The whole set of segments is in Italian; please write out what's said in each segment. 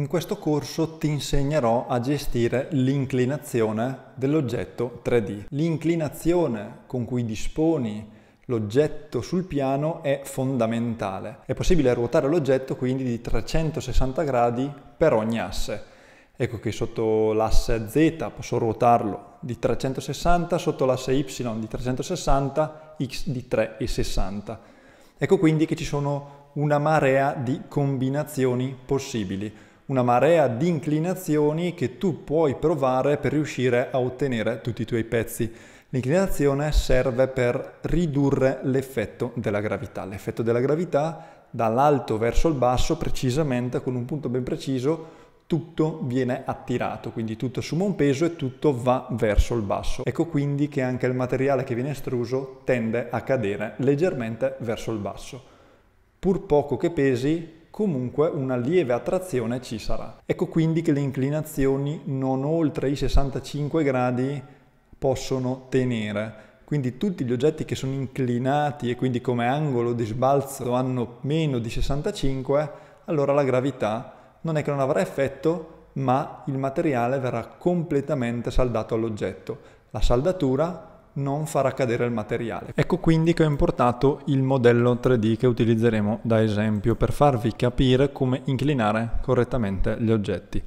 In questo corso ti insegnerò a gestire l'inclinazione dell'oggetto 3D. L'inclinazione con cui disponi l'oggetto sul piano è fondamentale. È possibile ruotare l'oggetto quindi di 360 gradi per ogni asse. Ecco che sotto l'asse Z posso ruotarlo di 360, sotto l'asse Y di 360, X di 360. Ecco quindi che ci sono una marea di combinazioni possibili una marea di inclinazioni che tu puoi provare per riuscire a ottenere tutti i tuoi pezzi. L'inclinazione serve per ridurre l'effetto della gravità. L'effetto della gravità dall'alto verso il basso, precisamente con un punto ben preciso, tutto viene attirato, quindi tutto assume un peso e tutto va verso il basso. Ecco quindi che anche il materiale che viene estruso tende a cadere leggermente verso il basso. Pur poco che pesi, comunque una lieve attrazione ci sarà. Ecco quindi che le inclinazioni non oltre i 65 gradi possono tenere. Quindi tutti gli oggetti che sono inclinati e quindi come angolo di sbalzo hanno meno di 65, allora la gravità non è che non avrà effetto, ma il materiale verrà completamente saldato all'oggetto. La saldatura non farà cadere il materiale. Ecco quindi che ho importato il modello 3D che utilizzeremo da esempio per farvi capire come inclinare correttamente gli oggetti.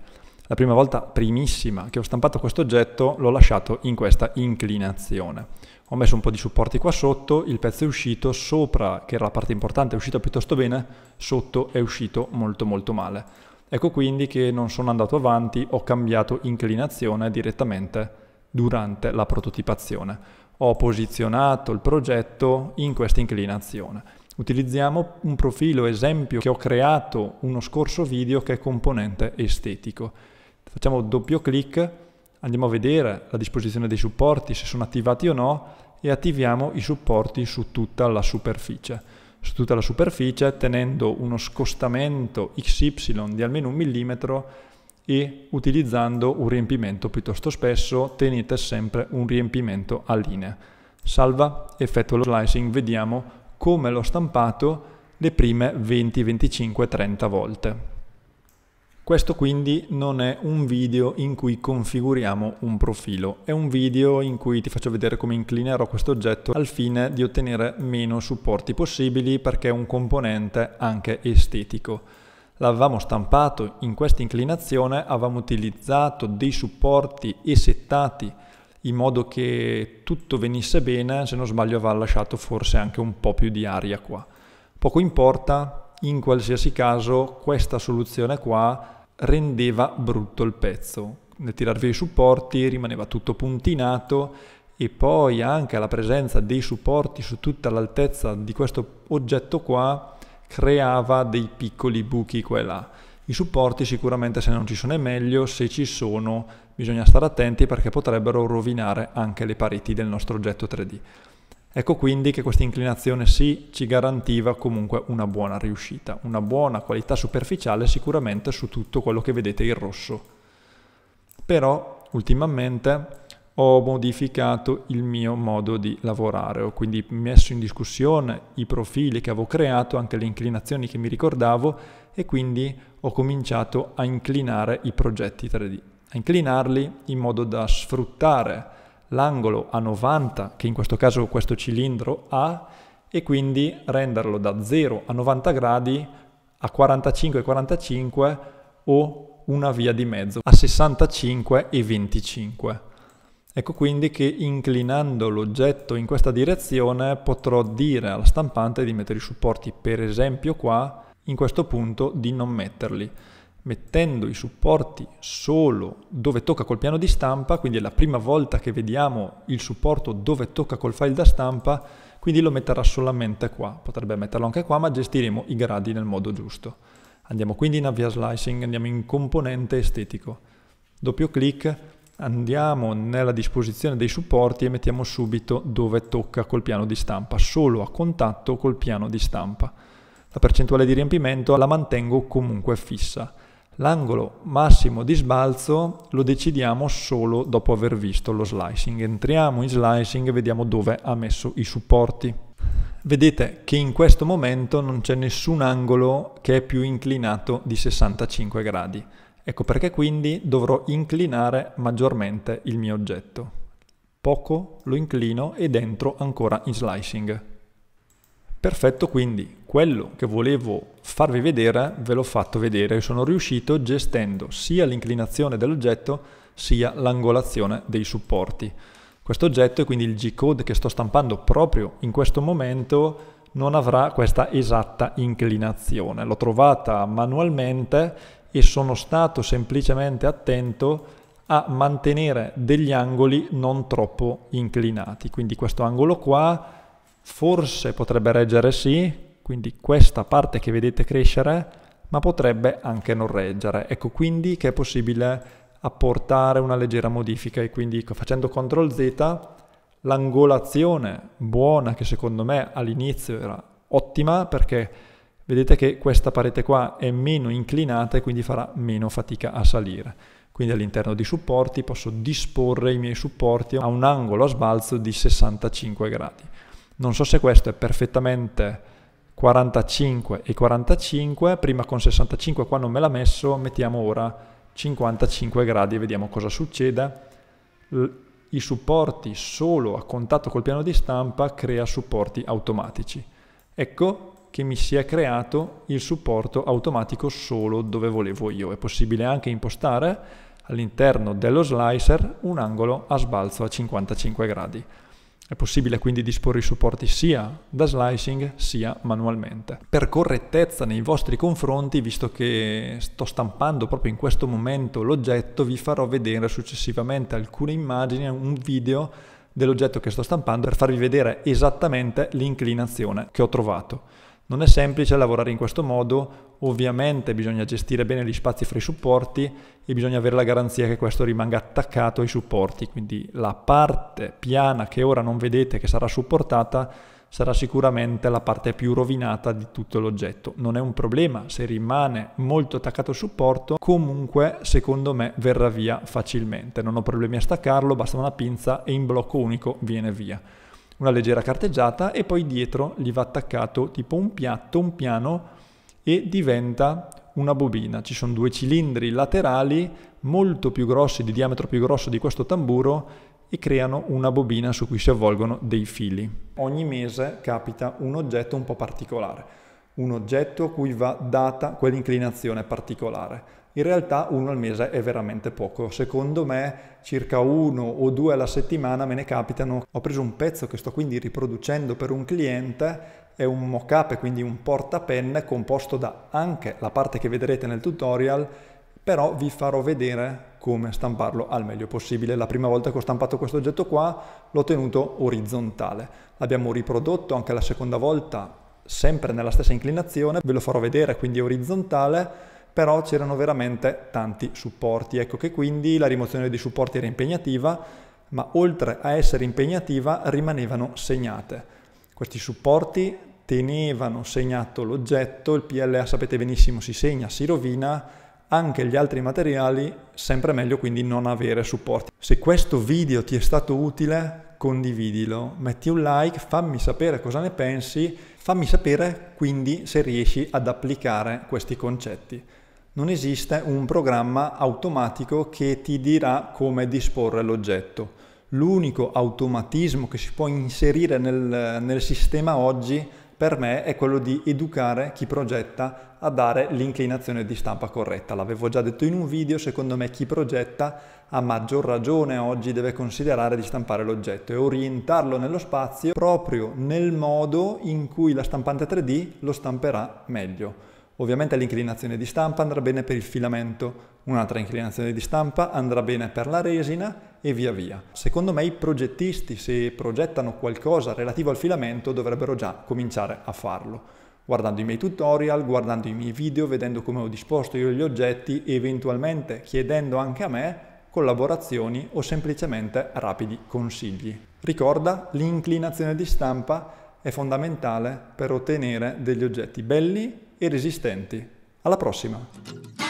La prima volta, primissima, che ho stampato questo oggetto l'ho lasciato in questa inclinazione. Ho messo un po' di supporti qua sotto, il pezzo è uscito, sopra, che era la parte importante, è uscito piuttosto bene, sotto è uscito molto molto male. Ecco quindi che non sono andato avanti, ho cambiato inclinazione direttamente durante la prototipazione. Ho posizionato il progetto in questa inclinazione. Utilizziamo un profilo esempio che ho creato uno scorso video che è componente estetico. Facciamo doppio clic, andiamo a vedere la disposizione dei supporti, se sono attivati o no, e attiviamo i supporti su tutta la superficie su tutta la superficie tenendo uno scostamento XY di almeno un millimetro e utilizzando un riempimento piuttosto spesso tenete sempre un riempimento a linea. Salva, effetto lo slicing, vediamo come l'ho stampato le prime 20, 25, 30 volte. Questo quindi non è un video in cui configuriamo un profilo, è un video in cui ti faccio vedere come inclinerò questo oggetto al fine di ottenere meno supporti possibili perché è un componente anche estetico l'avevamo stampato in questa inclinazione, avevamo utilizzato dei supporti e settati in modo che tutto venisse bene, se non sbaglio aveva lasciato forse anche un po' più di aria qua. Poco importa, in qualsiasi caso questa soluzione qua rendeva brutto il pezzo. Nel tirar via i supporti rimaneva tutto puntinato e poi anche la presenza dei supporti su tutta l'altezza di questo oggetto qua creava dei piccoli buchi qua e là. I supporti sicuramente se non ci sono è meglio, se ci sono bisogna stare attenti perché potrebbero rovinare anche le pareti del nostro oggetto 3D. Ecco quindi che questa inclinazione sì ci garantiva comunque una buona riuscita, una buona qualità superficiale sicuramente su tutto quello che vedete in rosso. Però ultimamente ho modificato il mio modo di lavorare, ho quindi messo in discussione i profili che avevo creato, anche le inclinazioni che mi ricordavo e quindi ho cominciato a inclinare i progetti 3D, a inclinarli in modo da sfruttare l'angolo a 90, che in questo caso questo cilindro ha, e quindi renderlo da 0 a 90 gradi a 45 e 45 o una via di mezzo a 65 e 25 Ecco quindi che inclinando l'oggetto in questa direzione potrò dire alla stampante di mettere i supporti per esempio qua, in questo punto di non metterli. Mettendo i supporti solo dove tocca col piano di stampa, quindi è la prima volta che vediamo il supporto dove tocca col file da stampa, quindi lo metterà solamente qua. Potrebbe metterlo anche qua, ma gestiremo i gradi nel modo giusto. Andiamo quindi in avvia slicing, andiamo in componente estetico. Doppio clic andiamo nella disposizione dei supporti e mettiamo subito dove tocca col piano di stampa, solo a contatto col piano di stampa. La percentuale di riempimento la mantengo comunque fissa. L'angolo massimo di sbalzo lo decidiamo solo dopo aver visto lo slicing. Entriamo in slicing e vediamo dove ha messo i supporti. Vedete che in questo momento non c'è nessun angolo che è più inclinato di 65 gradi. Ecco perché quindi dovrò inclinare maggiormente il mio oggetto. Poco lo inclino ed entro ancora in slicing. Perfetto quindi, quello che volevo farvi vedere ve l'ho fatto vedere sono riuscito gestendo sia l'inclinazione dell'oggetto sia l'angolazione dei supporti. Questo oggetto e quindi il G-code che sto stampando proprio in questo momento non avrà questa esatta inclinazione. L'ho trovata manualmente e sono stato semplicemente attento a mantenere degli angoli non troppo inclinati. Quindi questo angolo qua forse potrebbe reggere sì, quindi questa parte che vedete crescere, ma potrebbe anche non reggere. Ecco quindi che è possibile apportare una leggera modifica e quindi ecco, facendo CTRL Z l'angolazione buona che secondo me all'inizio era ottima perché vedete che questa parete qua è meno inclinata e quindi farà meno fatica a salire. Quindi all'interno di supporti posso disporre i miei supporti a un angolo a sbalzo di 65 gradi. Non so se questo è perfettamente 45 e 45, prima con 65 qua non me l'ha messo, mettiamo ora 55 gradi e vediamo cosa succede. I supporti solo a contatto col piano di stampa crea supporti automatici. Ecco che mi sia creato il supporto automatico solo dove volevo io. È possibile anche impostare all'interno dello slicer un angolo a sbalzo a 55 gradi. È possibile quindi disporre i supporti sia da slicing sia manualmente. Per correttezza nei vostri confronti, visto che sto stampando proprio in questo momento l'oggetto, vi farò vedere successivamente alcune immagini, un video dell'oggetto che sto stampando per farvi vedere esattamente l'inclinazione che ho trovato. Non è semplice lavorare in questo modo, ovviamente bisogna gestire bene gli spazi fra i supporti e bisogna avere la garanzia che questo rimanga attaccato ai supporti, quindi la parte piana che ora non vedete che sarà supportata sarà sicuramente la parte più rovinata di tutto l'oggetto. Non è un problema, se rimane molto attaccato al supporto, comunque secondo me verrà via facilmente. Non ho problemi a staccarlo, basta una pinza e in blocco unico viene via una leggera carteggiata e poi dietro gli va attaccato tipo un piatto, un piano e diventa una bobina. Ci sono due cilindri laterali molto più grossi, di diametro più grosso di questo tamburo e creano una bobina su cui si avvolgono dei fili. Ogni mese capita un oggetto un po' particolare, un oggetto a cui va data quell'inclinazione particolare in realtà uno al mese è veramente poco. Secondo me circa uno o due alla settimana me ne capitano. Ho preso un pezzo che sto quindi riproducendo per un cliente, è un mock-up, quindi un portapenne composto da anche la parte che vedrete nel tutorial, però vi farò vedere come stamparlo al meglio possibile. La prima volta che ho stampato questo oggetto qua l'ho tenuto orizzontale. L'abbiamo riprodotto anche la seconda volta sempre nella stessa inclinazione, ve lo farò vedere, quindi orizzontale però c'erano veramente tanti supporti. Ecco che quindi la rimozione dei supporti era impegnativa, ma oltre a essere impegnativa rimanevano segnate. Questi supporti tenevano segnato l'oggetto, il PLA sapete benissimo si segna, si rovina, anche gli altri materiali, sempre meglio quindi non avere supporti. Se questo video ti è stato utile, condividilo, metti un like, fammi sapere cosa ne pensi, fammi sapere quindi se riesci ad applicare questi concetti non esiste un programma automatico che ti dirà come disporre l'oggetto. L'unico automatismo che si può inserire nel, nel, sistema oggi per me è quello di educare chi progetta a dare l'inclinazione di stampa corretta. L'avevo già detto in un video, secondo me chi progetta a maggior ragione oggi deve considerare di stampare l'oggetto e orientarlo nello spazio proprio nel modo in cui la stampante 3D lo stamperà meglio. Ovviamente l'inclinazione di stampa andrà bene per il filamento, un'altra inclinazione di stampa andrà bene per la resina e via via. Secondo me i progettisti, se progettano qualcosa relativo al filamento, dovrebbero già cominciare a farlo, guardando i miei tutorial, guardando i miei video, vedendo come ho disposto io gli oggetti e eventualmente chiedendo anche a me collaborazioni o semplicemente rapidi consigli. Ricorda, l'inclinazione di stampa è fondamentale per ottenere degli oggetti belli e resistenti. Alla prossima!